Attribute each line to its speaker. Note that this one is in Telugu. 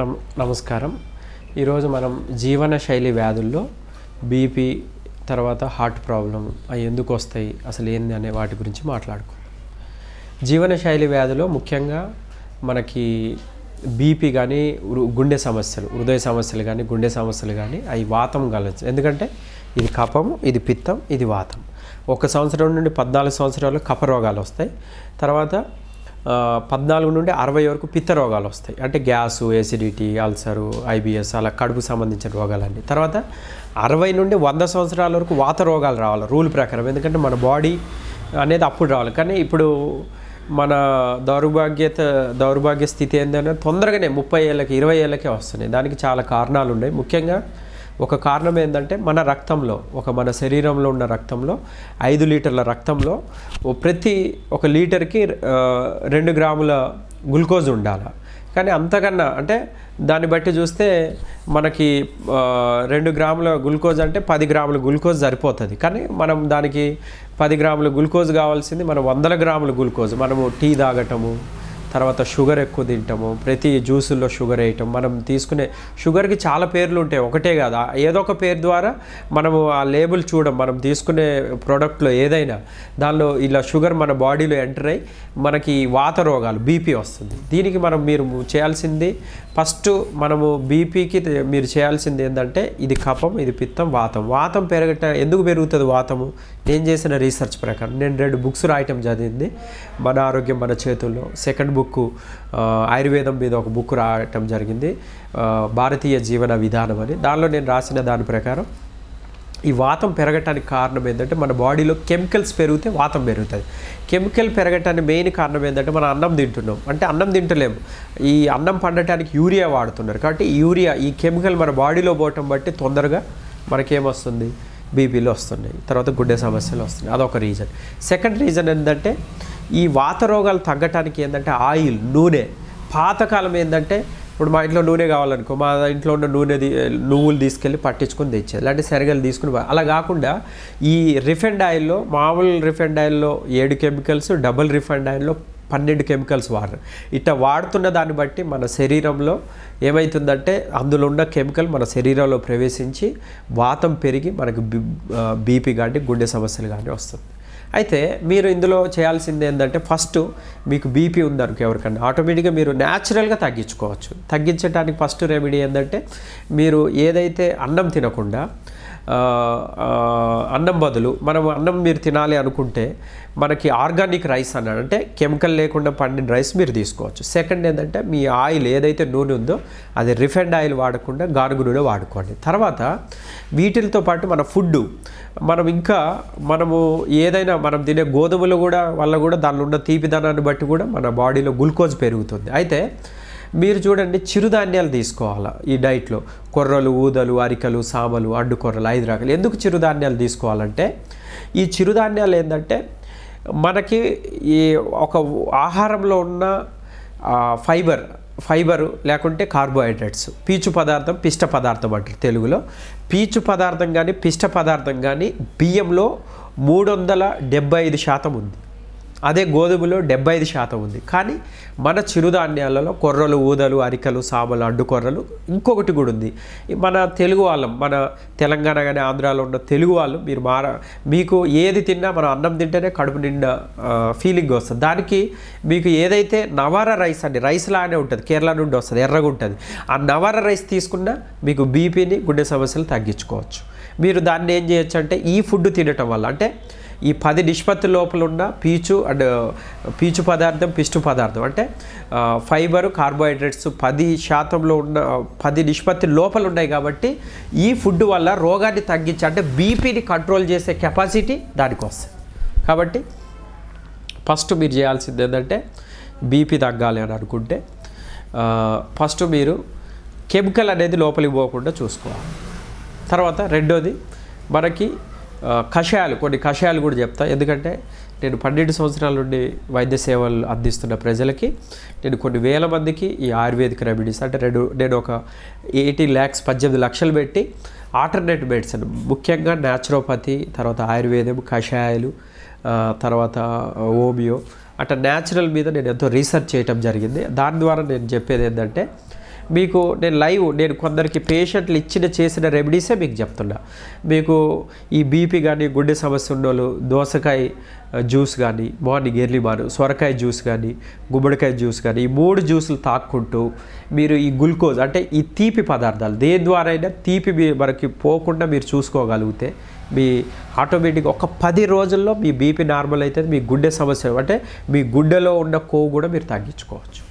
Speaker 1: నమ నమస్కారం ఈరోజు మనం జీవన శైలి వ్యాధుల్లో బీపీ తర్వాత హార్ట్ ప్రాబ్లం అవి ఎందుకు వస్తాయి అసలు ఏంది అనే వాటి గురించి మాట్లాడుకుందాం జీవన శైలి ముఖ్యంగా మనకి బీపీ కానీ గుండె సమస్యలు హృదయ సమస్యలు కానీ గుండె సమస్యలు కానీ అవి వాతం కలవచ్చు ఎందుకంటే ఇది కపము ఇది పిత్తం ఇది వాతం ఒక సంవత్సరం నుండి పద్నాలుగు సంవత్సరాలు కప రోగాలు వస్తాయి తర్వాత పద్నాలుగు నుండి అరవై వరకు పిత్త రోగాలు వస్తాయి అంటే గ్యాసు ఎసిడిటీ అల్సరు ఐబిఎస్ అలా కడుపు సంబంధించిన రోగాలన్నీ తర్వాత అరవై నుండి వంద సంవత్సరాల వరకు వాత రోగాలు రావాలి రూల్ ప్రకారం ఎందుకంటే మన బాడీ అనేది అప్పుడు రావాలి కానీ ఇప్పుడు మన దౌర్భాగ్యత దౌర్భాగ్య స్థితి ఏంటంటే తొందరగానే ముప్పై ఏళ్ళకి ఇరవై ఏళ్ళకే వస్తున్నాయి దానికి చాలా కారణాలు ఉన్నాయి ముఖ్యంగా ఒక కారణం ఏంటంటే మన రక్తంలో ఒక మన శరీరంలో ఉన్న రక్తంలో ఐదు లీటర్ల రక్తంలో ప్రతి ఒక లీటర్కి రెండు గ్రాముల గ్లూకోజ్ ఉండాలి కానీ అంతకన్నా అంటే దాన్ని బట్టి చూస్తే మనకి రెండు గ్రాముల గ్లూకోజ్ అంటే పది గ్రాముల గ్లూకోజ్ సరిపోతుంది కానీ మనం దానికి పది గ్రాముల గ్లూకోజ్ కావాల్సింది మనం వందల గ్రాముల గ్లూకోజ్ మనము టీ తాగటము తర్వాత షుగర్ ఎక్కువ తింటాము ప్రతి జ్యూసుల్లో షుగర్ వేయటం మనం తీసుకునే షుగర్కి చాలా పేర్లు ఉంటాయి ఒకటే కాదు ఏదో ఒక పేరు ద్వారా మనము ఆ లేబుల్ చూడం మనం తీసుకునే ప్రోడక్ట్లో ఏదైనా దానిలో ఇలా షుగర్ మన బాడీలో ఎంటర్ అయ్యి మనకి వాత రోగాలు బీపీ వస్తుంది దీనికి మనం మీరు చేయాల్సింది ఫస్ట్ మనము బీపీకి మీరు చేయాల్సింది ఏంటంటే ఇది కఫం ఇది పిత్తం వాతం వాతం పెరగట ఎందుకు పెరుగుతుంది వాతము నేను చేసిన రీసెర్చ్ ప్రకారం నేను రెండు బుక్స్ రాయటం చదివింది మన ఆరోగ్యం మన చేతుల్లో సెకండ్ బుక్ ఆయుర్వేదం మీద ఒక బుక్ రాయటం జరిగింది భారతీయ జీవన విధానం అని దానిలో నేను రాసిన దాని ప్రకారం ఈ వాతం పెరగటానికి కారణం ఏంటంటే మన బాడీలో కెమికల్స్ పెరిగితే వాతం పెరుగుతుంది కెమికల్ పెరగటానికి మెయిన్ కారణం ఏంటంటే మనం అన్నం తింటున్నాం అంటే అన్నం తింటలేము ఈ అన్నం పండటానికి యూరియా వాడుతున్నారు కాబట్టి యూరియా ఈ కెమికల్ మన బాడీలో పోవటం బట్టి తొందరగా మనకేమొస్తుంది బీపీలు వస్తున్నాయి తర్వాత గుడ్డే సమస్యలు వస్తున్నాయి అదొక రీజన్ సెకండ్ రీజన్ ఏంటంటే ఈ వాత రోగాలు తగ్గటానికి ఏంటంటే ఆయిల్ నూనె పాతకాలం ఏంటంటే ఇప్పుడు మా ఇంట్లో నూనె కావాలనుకో మా ఇంట్లో ఉన్న నూనె నువ్వులు తీసుకెళ్ళి పట్టించుకొని తెచ్చేది లేదంటే సరిగ్గా తీసుకుని అలా కాకుండా ఈ రిఫైండ్ ఆయిల్లో మామూలు రిఫైండ్ ఆయిల్లో ఏడు కెమికల్స్ డబుల్ రిఫైండ్ ఆయిల్లో పన్నెండు కెమికల్స్ వాడరు ఇట్లా వాడుతున్న దాన్ని బట్టి మన శరీరంలో ఏమవుతుందంటే అందులో ఉన్న కెమికల్ మన శరీరంలో ప్రవేశించి వాతం పెరిగి మనకు బీపీ కానీ గుండె సమస్యలు కానీ వస్తుంది అయితే మీరు ఇందులో చేయాల్సింది ఏంటంటే ఫస్ట్ మీకు బీపీ ఉందనుకో ఎవరికన్నా ఆటోమేటిక్గా మీరు న్యాచురల్గా తగ్గించుకోవచ్చు తగ్గించడానికి ఫస్ట్ రెమెడీ ఏంటంటే మీరు ఏదైతే అన్నం తినకుండా అన్నం బదులు మనం అన్నం మీరు తినాలి అనుకుంటే మనకి ఆర్గానిక్ రైస్ అన్నాడు అంటే కెమికల్ లేకుండా పండిన రైస్ మీరు తీసుకోవచ్చు సెకండ్ ఏంటంటే మీ ఆయిల్ ఏదైతే నూనె ఉందో అది రిఫైండ్ ఆయిల్ వాడకుండా గానుగు నూనె వాడుకోండి తర్వాత వీటితో పాటు మన ఫుడ్ మనం ఇంకా మనము ఏదైనా మనం తినే గోధుమలు కూడా వల్ల కూడా దానిలో ఉన్న తీపిదనాన్ని బట్టి కూడా మన బాడీలో గ్లూకోజ్ పెరుగుతుంది అయితే మీరు చూడండి చిరుధాన్యాలు తీసుకోవాలి ఈ డైట్లో కొర్రలు ఊదలు అరికలు సామలు అడ్డుకొర్రలు ఐదు రకాలు ఎందుకు చిరుధాన్యాలు తీసుకోవాలంటే ఈ చిరుధాన్యాలు ఏంటంటే మనకి ఈ ఒక ఆహారంలో ఉన్న ఫైబర్ ఫైబర్ లేకుంటే కార్బోహైడ్రేట్స్ పీచు పదార్థం పిష్ట పదార్థం అంటారు తెలుగులో పీచు పదార్థం కానీ పిష్ట పదార్థం కానీ బియ్యంలో మూడు వందల డెబ్బై ఐదు శాతం ఉంది అదే గోధుమలో డెబ్బై ఐదు శాతం ఉంది కానీ మన చిరుధాన్యాలలో కొర్రలు ఊదలు అరికలు సామలు అడ్డుకొర్రలు ఇంకొకటి కూడా ఉంది మన తెలుగు వాళ్ళం మన తెలంగాణ కానీ ఆంధ్రాలో ఉన్న తెలుగు వాళ్ళు మీరు మార మీకు ఏది తిన్నా మనం అన్నం తింటేనే కడుపు నిండా ఫీలింగ్ వస్తుంది దానికి మీకు ఏదైతే నవార రైస్ అండి రైస్ లానే ఉంటుంది కేరళ నుండి వస్తుంది ఎర్రగా ఉంటుంది ఆ నవార రైస్ తీసుకున్నా మీకు బీపీని గుండె సమస్యలు తగ్గించుకోవచ్చు మీరు దాన్ని ఏం చేయొచ్చు అంటే ఈ ఫుడ్ తినటం వల్ల అంటే ఈ పది నిష్పత్తి లోపల ఉన్న పీచు అండ్ పీచు పదార్థం పిష్టు పదార్థం అంటే ఫైబర్ కార్బోహైడ్రేట్స్ పది శాతంలో ఉన్న పది నిష్పత్తి లోపల ఉన్నాయి కాబట్టి ఈ ఫుడ్ వల్ల రోగాన్ని తగ్గించి అంటే బీపీని కంట్రోల్ చేసే కెపాసిటీ దానికి వస్తుంది కాబట్టి ఫస్ట్ మీరు చేయాల్సింది ఏంటంటే బీపీ తగ్గాలి అని అనుకుంటే ఫస్ట్ మీరు కెమికల్ అనేది లోపలికి పోకుండా చూసుకోవాలి తర్వాత రెండోది మనకి కషాయాలు కొన్ని కషాయాలు కూడా చెప్తా ఎందుకంటే నేను పన్నెండు సంవత్సరాల నుండి వైద్య సేవలు అందిస్తున్న ప్రజలకి నేను కొన్ని వేల మందికి ఈ ఆయుర్వేదిక్ రెమెడీస్ అంటే రెండు నేను ఒక ఎయిటీ ల్యాక్స్ పద్దెనిమిది లక్షలు పెట్టి ఆల్టర్నేట్ మెడిసిన్ ముఖ్యంగా న్యాచురోపతి తర్వాత ఆయుర్వేదం కషాయాలు తర్వాత ఓమియో అట్లా న్యాచురల్ మీద నేను ఎంతో రీసెర్చ్ చేయటం జరిగింది దాని ద్వారా నేను చెప్పేది ఏంటంటే మీకు నేను లైవ్ నేను కొందరికి పేషెంట్లు ఇచ్చిన చేసిన రెమెడీసే మీకు చెప్తున్నా మీకు ఈ బీపీ కానీ గుండె సమస్య ఉన్నోళ్ళు దోసకాయ జ్యూస్ కానీ మార్నింగ్ ఎర్లీ మార్నింగ్ సొరకాయ జ్యూస్ కానీ గుమ్మడికాయ జ్యూస్ కానీ ఈ మూడు జ్యూసులు తాక్కుంటూ మీరు ఈ గ్లూకోజ్ అంటే ఈ తీపి పదార్థాలు దేని ద్వారా అయినా తీపి మనకి పోకుండా మీరు చూసుకోగలిగితే మీ ఆటోమేటిక్గా ఒక పది రోజుల్లో మీ బీపీ నార్మల్ అవుతుంది మీ గుండె సమస్య అంటే మీ గుండెలో ఉన్న కొవ్వు కూడా మీరు తగ్గించుకోవచ్చు